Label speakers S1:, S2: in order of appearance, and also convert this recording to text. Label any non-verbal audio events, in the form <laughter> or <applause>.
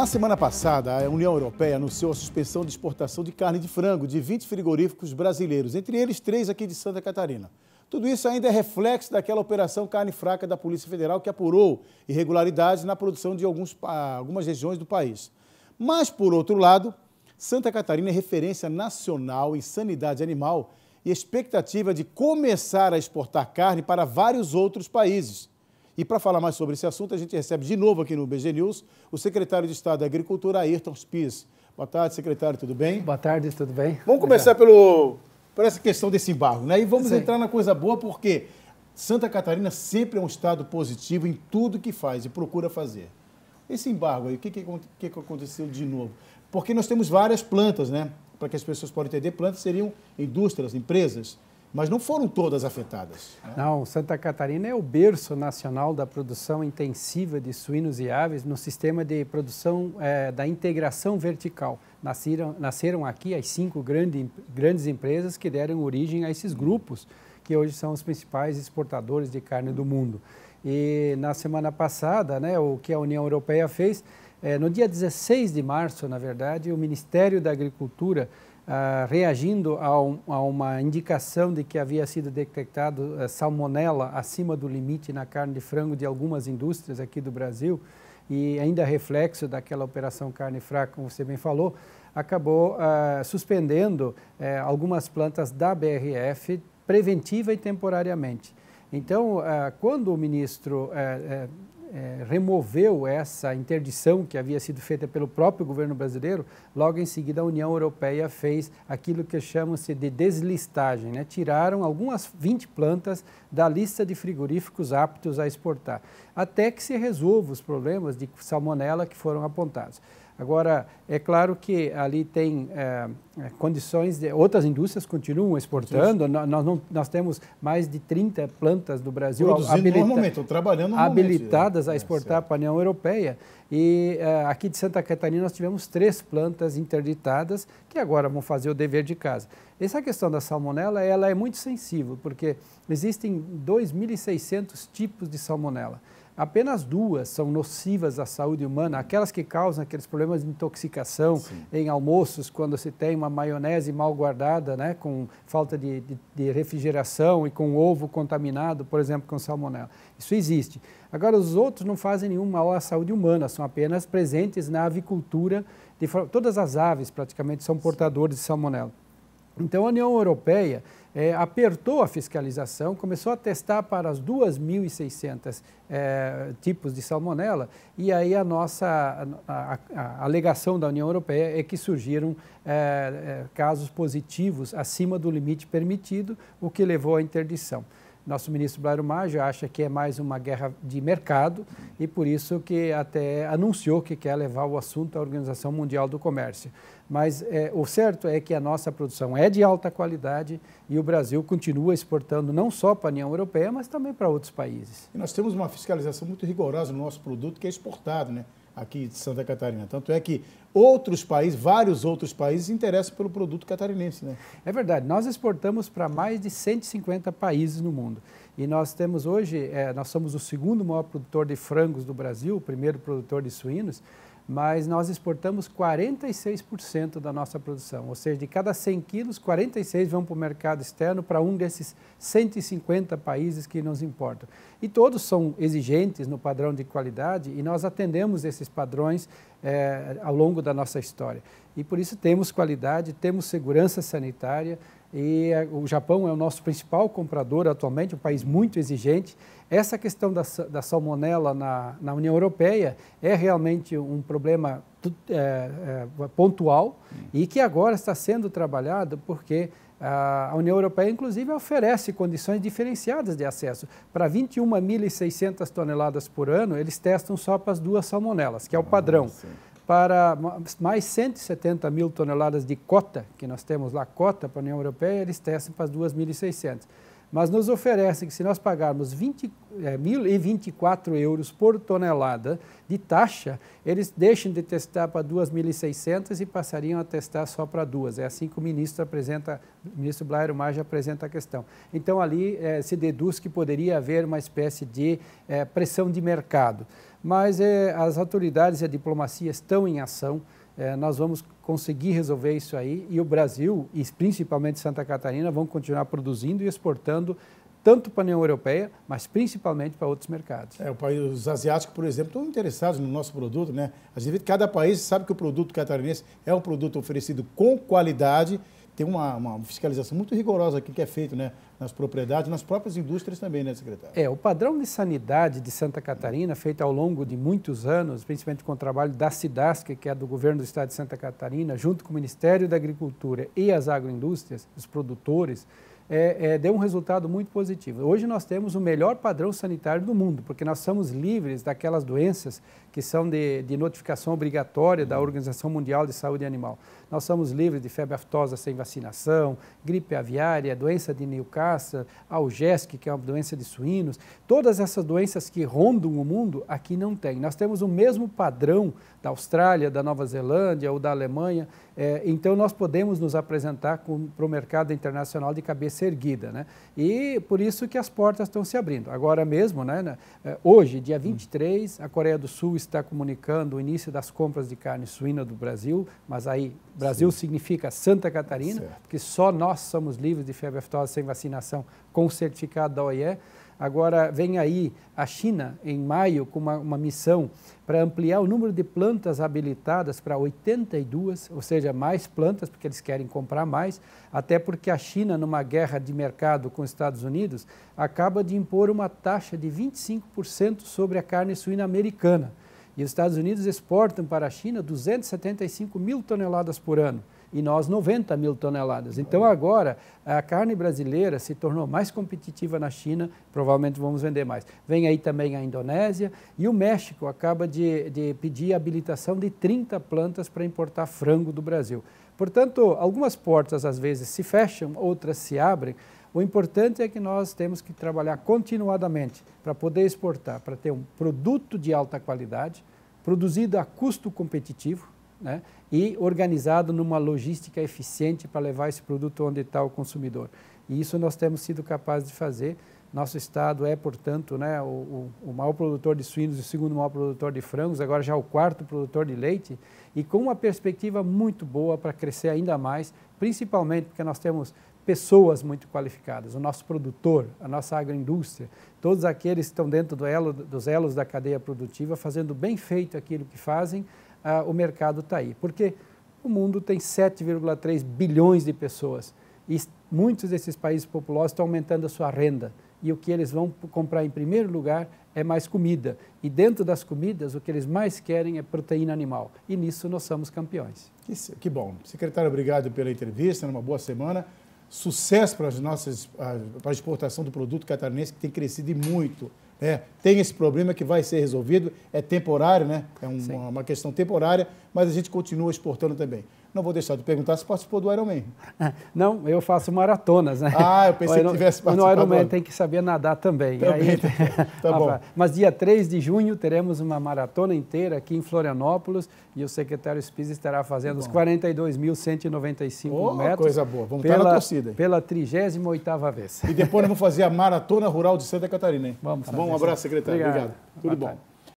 S1: Na semana passada, a União Europeia anunciou a suspensão de exportação de carne de frango de 20 frigoríficos brasileiros, entre eles três aqui de Santa Catarina. Tudo isso ainda é reflexo daquela operação carne fraca da Polícia Federal que apurou irregularidades na produção de alguns, algumas regiões do país. Mas, por outro lado, Santa Catarina é referência nacional em sanidade animal e expectativa de começar a exportar carne para vários outros países. E para falar mais sobre esse assunto, a gente recebe de novo aqui no BG News o secretário de Estado da Agricultura, Ayrton Spies. Boa tarde, secretário, tudo bem? Boa tarde, tudo bem? Vamos começar pelo, por essa questão desse embargo, né? E vamos Sim. entrar na coisa boa, porque Santa Catarina sempre é um estado positivo em tudo que faz e procura fazer. Esse embargo aí, o que, que, que aconteceu de novo? Porque nós temos várias plantas, né? Para que as pessoas possam entender, plantas seriam indústrias, empresas mas não foram todas afetadas. Né? Não, Santa Catarina é
S2: o berço nacional da produção intensiva de suínos e aves no sistema de produção é, da integração vertical. Nasceram, nasceram aqui as cinco grande, grandes empresas que deram origem a esses grupos, que hoje são os principais exportadores de carne do mundo. E na semana passada, né, o que a União Europeia fez, é, no dia 16 de março, na verdade, o Ministério da Agricultura ah, reagindo a, um, a, uma indicação de que havia sido detectado ah, salmonela acima do limite na carne de frango de algumas indústrias aqui do Brasil, e ainda reflexo daquela operação carne fraca, como você bem falou, acabou ah, suspendendo eh, algumas plantas da BRF preventiva e temporariamente. Então, ah, quando o ministro eh, é, removeu essa interdição que havia sido feita pelo próprio governo brasileiro, logo em seguida a União Europeia fez aquilo que chama-se de deslistagem. Né? Tiraram algumas 20 plantas da lista de frigoríficos aptos a exportar, até que se resolva os problemas de salmonela que foram apontados. Agora, é claro que ali tem é, condições, de, outras indústrias continuam exportando, nós, não, nós temos mais de 30 plantas do Brasil habilita, trabalhando habilitadas né? a é, exportar é, para a União Europeia. E eh, aqui de Santa Catarina nós tivemos três plantas interditadas que agora vão fazer o dever de casa. Essa questão da salmonela ela é muito sensível, porque existem 2.600 tipos de salmonela apenas duas são nocivas à saúde humana, aquelas que causam aqueles problemas de intoxicação Sim. em almoços, quando se tem uma maionese mal guardada, né, com falta de, de, de refrigeração e com ovo contaminado, por exemplo, com salmonela. Isso existe. Agora, os outros não fazem nenhum mal à saúde humana, são apenas presentes na avicultura. De, todas as aves praticamente são portadoras de salmonela. Então, a União Europeia é, apertou a fiscalização, começou a testar para as 2.600 é, tipos de salmonela, e aí a nossa a, a, a alegação da União Europeia é que surgiram é, é casos positivos acima do limite permitido, o que levou à interdição. Nosso ministro Blairo Maggio acha que é mais uma guerra de mercado e por isso que até anunciou que quer levar o assunto à Organização Mundial do Comércio. Mas é, o certo é que a nossa produção é de alta qualidade e o Brasil continua exportando não só para a União Europeia, mas também para outros países.
S1: E nós temos uma fiscalização muito rigorosa no nosso produto que é exportado, né? aqui de Santa Catarina. Tanto é que outros países, vários outros países, interessam pelo produto catarinense. Né? É
S2: verdade. Nós exportamos para mais de 150 países no mundo. E nós temos hoje, é, nós somos o segundo maior produtor de frangos do Brasil, o primeiro produtor de suínos mas nós exportamos 46% da nossa produção, ou seja, de cada 100 quilos, 46 vão para o mercado externo, para um desses 150 países que nos importam. E todos são exigentes no padrão de qualidade e nós atendemos esses padrões é, ao longo da nossa história. E por isso temos qualidade, temos segurança sanitária, e eh, o Japão é o nosso principal comprador atualmente, um país muito exigente. Essa questão da, da salmonela na, na União Europeia é realmente um problema é, é, pontual e que agora está sendo trabalhado porque ah, a União Europeia, inclusive, oferece condições diferenciadas de acesso. Para 21.600 toneladas por ano, eles testam só para as duas salmonelas, que é o ah, padrão para mais 170 mil toneladas de cota, que nós temos lá cota para a União Europeia, eles testam para as 2.600 mas nos oferecem que se nós pagarmos 20, é, 1.024 euros por tonelada de taxa, eles deixam de testar para 2.600 e passariam a testar só para duas. É assim que o ministro apresenta, o ministro Blairo apresenta a questão. Então ali é, se deduz que poderia haver uma espécie de é, pressão de mercado. Mas é, as autoridades e a diplomacia estão em ação, é, nós vamos conseguir resolver isso aí e o Brasil, e principalmente Santa Catarina, vão continuar produzindo e exportando tanto para a União Europeia, mas principalmente
S1: para outros mercados. É, país, os asiáticos, por exemplo, estão interessados no nosso produto, né? A gente vê que cada país sabe que o produto catarinense é um produto oferecido com qualidade tem uma, uma, fiscalização muito rigorosa aqui que é feito né, nas propriedades, nas próprias indústrias também, né, secretário? É, o padrão
S2: de sanidade de Santa Catarina, feito ao longo de muitos anos, principalmente com o trabalho da SIDASC, que é do governo do estado de Santa Catarina, junto com o Ministério da Agricultura e as agroindústrias, os produtores, é, é, deu um resultado muito positivo. Hoje nós temos o melhor padrão sanitário do mundo, porque nós somos livres daquelas doenças que são de, de notificação obrigatória da Organização Mundial de Saúde Animal. Nós somos livres de febre aftosa sem vacinação, gripe aviária, doença de Newcastle, algesque, que é uma doença de suínos. Todas essas doenças que rondam o mundo, aqui não tem. Nós temos o mesmo padrão da Austrália, da Nova Zelândia ou da Alemanha. É, então nós podemos nos apresentar para o mercado internacional de cabeça cabeça erguida. Né? E por isso que as portas estão se abrindo. Agora mesmo, né, né eh, hoje, dia 23, hum. a Coreia do Sul está comunicando o início das compras de carne suína do Brasil, mas aí Brasil Sim. significa Santa Catarina, certo. porque só nós somos livres de febre aftosa sem vacinação com certificado da OIE. Agora vem aí a China, em maio, com uma, uma missão para ampliar o número de plantas habilitadas para 82, ou seja, mais plantas, porque eles querem comprar mais, até porque a China, numa guerra de mercado com os Estados Unidos, acaba de impor uma taxa de 25% sobre a carne suína americana. E os Estados Unidos exportam para a China 275 mil toneladas por ano e nós 90 mil toneladas. Então agora a carne brasileira se tornou mais competitiva na China, provavelmente vamos vender mais. Vem aí também a Indonésia e o México acaba de, de pedir habilitação de 30 plantas para importar frango do Brasil. Portanto, algumas portas às vezes se fecham, outras se abrem. O importante é que nós temos que trabalhar continuadamente para poder exportar, para ter um produto de alta qualidade, produzido a custo competitivo, né? e organizado numa logística eficiente para levar esse produto onde está o consumidor. E isso nós temos sido capazes de fazer. Nosso estado é, portanto, né, o, o, maior produtor de suínos, o segundo maior produtor de frangos, agora já o quarto produtor de leite, e com uma perspectiva muito boa para crescer ainda mais, principalmente porque nós temos pessoas muito qualificadas, o nosso produtor, a nossa agroindústria, todos aqueles que estão dentro do elo, dos elos da cadeia produtiva, fazendo bem feito aquilo que fazem, ah, o mercado está aí. Porque o mundo tem 7,3 bilhões de pessoas e muitos desses países populosos estão aumentando a sua renda. E o que eles vão comprar em primeiro lugar é mais comida. E dentro das comidas, o que eles mais querem é proteína animal. E
S1: nisso nós somos campeões. Que, que bom. Secretário, obrigado pela entrevista, uma boa semana. Sucesso para, as nossas, ah, para a exportação do produto catarinense, que tem crescido muito. É, tem esse problema que vai ser resolvido, é temporário, né? é uma questão temporária, mas a gente continua exportando também. Não vou deixar de perguntar se participou do Ironman. É, não, eu faço maratonas, né? Ah, eu pensei Iron... que tivesse participado. No Ironman tem que saber nadar também. também. Aí... <laughs>
S2: tá bom. Mas dia 3 de junho teremos uma maratona inteira aqui em Florianópolis e o secretário Spies estará fazendo os 42.195 oh, metros. coisa boa. Vamos tá pela, estar na torcida.
S1: Pela 38ª vez. E depois nós vamos fazer a Maratona Rural de Santa Catarina. Hein? Vamos. Tá bom, um abraço, secretário. Obrigado. Obrigado. Tudo Boa bom. Tarde.